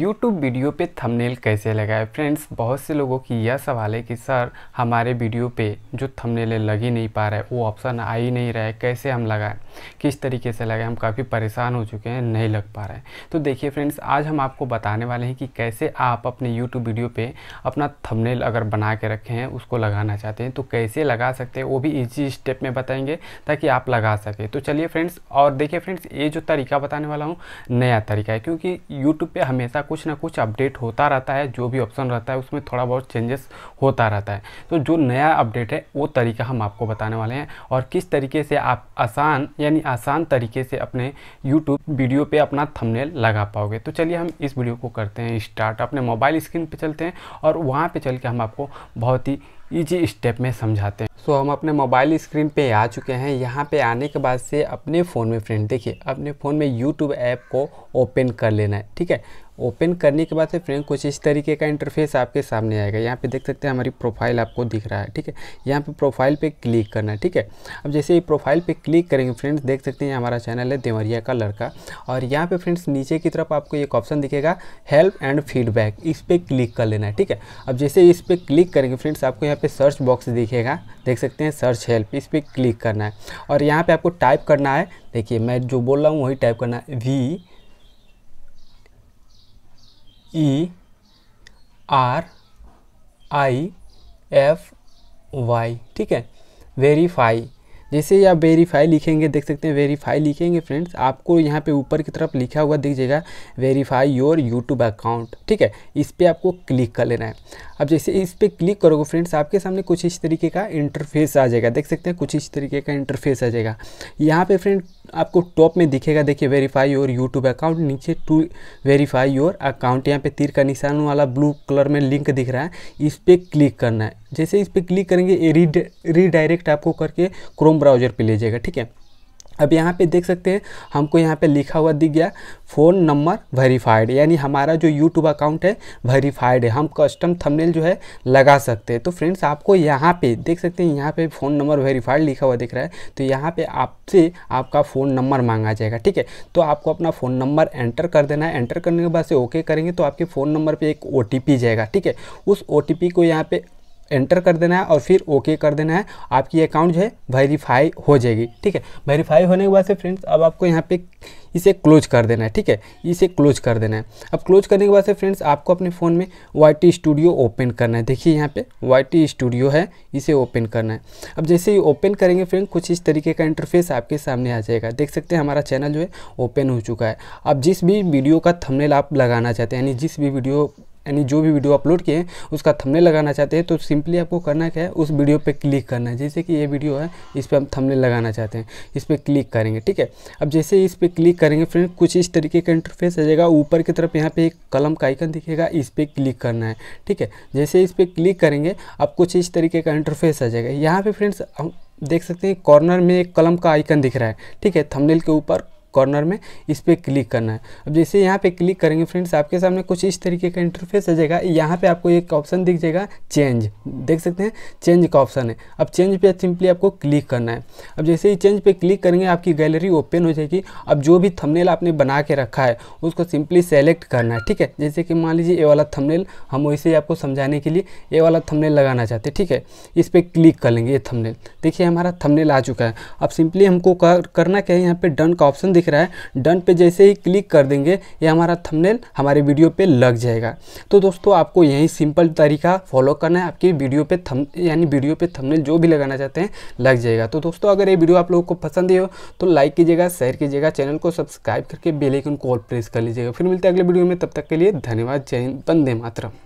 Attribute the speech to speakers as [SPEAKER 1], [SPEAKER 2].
[SPEAKER 1] YouTube video पे thumbnail कैसे लगाए फ्रेंड्स बहुत से लोगों की यह सवाल है कि सर हमारे वीडियो पे जो थंबनेल लग ही नहीं पा रहा है वो ऑप्शन आ ही नहीं रहा है कैसे हम लगाएं किस तरीके से लगाएं हम काफ़ी परेशान हो चुके हैं नहीं लग पा रहे हैं तो देखिए फ्रेंड्स आज हम आपको बताने वाले हैं कि कैसे आप अपने यूट्यूब वीडियो पर अपना थमनेल अगर बना के रखे हैं उसको लगाना चाहते हैं तो कैसे लगा सकते हैं वो भी ईजी स्टेप में बताएँगे ताकि आप लगा सकें तो चलिए फ्रेंड्स और देखिए फ्रेंड्स ये जो तरीका बताने वाला हूँ नया तरीका है क्योंकि यूट्यूब पर हमेशा कुछ ना कुछ अपडेट होता रहता है जो भी ऑप्शन रहता है उसमें थोड़ा बहुत चेंजेस होता रहता है तो जो नया अपडेट है वो तरीका हम आपको बताने वाले हैं और किस तरीके से आप आसान यानी आसान तरीके से अपने यूट्यूब वीडियो पर अपना थमनेल लगा पाओगे तो चलिए हम इस वीडियो को करते हैं स्टार्ट अपने मोबाइल स्क्रीन पर चलते हैं और वहाँ पर चल के हम आपको बहुत ही ईजी स्टेप में समझाते हैं सो so, हम अपने मोबाइल स्क्रीन पे आ चुके हैं यहाँ पे आने के बाद से अपने फ़ोन में फ्रेंड देखिए अपने फ़ोन में यूट्यूब ऐप को ओपन कर लेना है ठीक है ओपन करने के बाद से फ्रेंड कुछ इस तरीके का इंटरफेस आपके सामने आएगा यहाँ पे देख सकते हैं हमारी प्रोफाइल आपको दिख रहा है ठीक है यहाँ पे प्रोफाइल पे क्लिक करना है ठीक है अब जैसे ही प्रोफाइल पे क्लिक करेंगे फ्रेंड्स देख सकते हैं हमारा चैनल है देवरिया का लड़का और यहाँ पे फ्रेंड्स नीचे की तरफ आपको एक ऑप्शन दिखेगा हेल्प एंड फीडबैक इस पर क्लिक कर लेना है ठीक है अब जैसे इस पर क्लिक करेंगे फ्रेंड्स आपको यहाँ पर सर्च बॉक्स दिखेगा देख सकते हैं सर्च हेल्प इस पर क्लिक करना है और यहाँ पर आपको टाइप करना है देखिए मैं जो बोल रहा हूँ वही टाइप करना है V E R I F Y ठीक है वेरीफाई जैसे ही आप वेरीफाई लिखेंगे देख सकते हैं वेरीफाई लिखेंगे फ्रेंड्स आपको यहाँ पे ऊपर की तरफ लिखा हुआ दिख जाएगा वेरीफाई योर यूट्यूब अकाउंट ठीक है इस पर आपको क्लिक कर लेना है अब जैसे इस पर क्लिक करोगे फ्रेंड्स आपके सामने कुछ इस तरीके का इंटरफेस आ जाएगा देख सकते हैं कुछ इस तरीके का इंटरफेस आ जाएगा यहाँ पर फ्रेंड आपको टॉप में दिखेगा देखिए वेरीफाई योर यूट्यूब अकाउंट नीचे टू वेरीफाई योर अकाउंट यहाँ पर तीर का निशान वाला ब्लू कलर में लिंक दिख रहा है इस पर क्लिक करना है जैसे इस पर क्लिक करेंगे रीड रीडायरेक्ट आपको करके क्रोम ब्राउजर पे ले जाएगा ठीक है अब यहाँ पे देख सकते हैं हमको यहाँ पे लिखा हुआ दिख गया फ़ोन नंबर वेरीफाइड यानी हमारा जो यूट्यूब अकाउंट है वेरीफाइड है हम कस्टम थंबनेल जो है लगा सकते हैं तो फ्रेंड्स आपको यहाँ पे देख सकते हैं यहाँ पे फ़ोन नंबर वेरीफाइड लिखा हुआ दिख रहा है तो यहाँ पे आपसे आपका फ़ोन नंबर मांगा जाएगा ठीक है तो आपको अपना फ़ोन नंबर एंटर कर देना है एंटर करने के बाद से ओके करेंगे तो आपके फ़ोन नंबर पर एक ओ जाएगा ठीक है उस ओ को यहाँ पर एंटर कर देना है और फिर ओके कर देना है आपकी अकाउंट जो है वेरीफाई हो जाएगी ठीक है वेरीफाई होने के बाद से फ्रेंड्स अब आपको यहाँ पे इसे क्लोज कर देना है ठीक है इसे क्लोज कर देना है अब क्लोज करने के बाद से फ्रेंड्स आपको अपने फ़ोन में वाई स्टूडियो ओपन करना है देखिए यहाँ पे वाई स्टूडियो है इसे ओपन करना है अब जैसे ही ओपन करेंगे फ्रेंड कुछ इस तरीके का इंटरफेस आपके सामने आ जाएगा देख सकते हैं हमारा चैनल जो है ओपन हो चुका है अब जिस भी वीडियो का थमनेल आप लगाना चाहते हैं यानी जिस भी वीडियो यानी जो भी वीडियो अपलोड किए हैं उसका थमने लगाना चाहते हैं तो सिंपली आपको करना क्या है उस वीडियो पे क्लिक करना है जैसे कि ये वीडियो है इस पर हम थमने लगाना चाहते हैं इस पर क्लिक करेंगे ठीक है अब जैसे इस पर क्लिक करेंगे फ्रेंड कुछ इस तरीके का इंटरफेस आ जाएगा ऊपर की तरफ यहाँ पे एक कलम का आइकन दिखेगा इस पर क्लिक करना है ठीक है जैसे इस पर क्लिक करेंगे अब कुछ इस तरीके का इंटरफेस आ जाएगा यहाँ पर फ्रेंड्स देख सकते हैं कॉर्नर में एक कलम का आइकन दिख रहा है ठीक है थंबनेल के ऊपर कॉर्नर में इस पर क्लिक करना है अब जैसे यहाँ पे क्लिक करेंगे फ्रेंड्स आपके सामने कुछ इस तरीके का इंटरफेस आ जाएगा यहाँ पे आपको एक ऑप्शन दिख जाएगा चेंज देख सकते हैं चेंज का ऑप्शन है अब चेंज पे सिंपली आपको क्लिक करना है अब जैसे ही चेंज पे क्लिक करेंगे आपकी गैलरी ओपन हो जाएगी अब जो भी थमनेल आपने बना के रखा है उसको सिंपली सेलेक्ट करना है ठीक है जैसे कि मान लीजिए ये वाला थमनेल हम वैसे ही आपको समझाने के लिए ये वाला थमनेल लगाना चाहते हैं ठीक है इस पर क्लिक कर लेंगे ये थमनेल देखिए हमारा थमनेल आ चुका है अब सिंपली हमको करना क्या है यहाँ पे डन का ऑप्शन दिख रहा है डन पे जैसे ही क्लिक कर देंगे ये हमारा थंबनेल हमारे वीडियो पे लग जाएगा तो दोस्तों आपको यही सिंपल तरीका फॉलो करना है आपकी वीडियो पे थम यानी वीडियो पे थंबनेल जो भी लगाना चाहते हैं लग जाएगा तो दोस्तों अगर ये वीडियो आप लोगों को पसंद है तो लाइक कीजिएगा शेयर कीजिएगा चैनल को सब्सक्राइब करके बेलाइकन को प्रेस कर लीजिएगा फिर मिलते हैं अगले वीडियो में तब तक के लिए धन्यवाद जय हिंद मातरम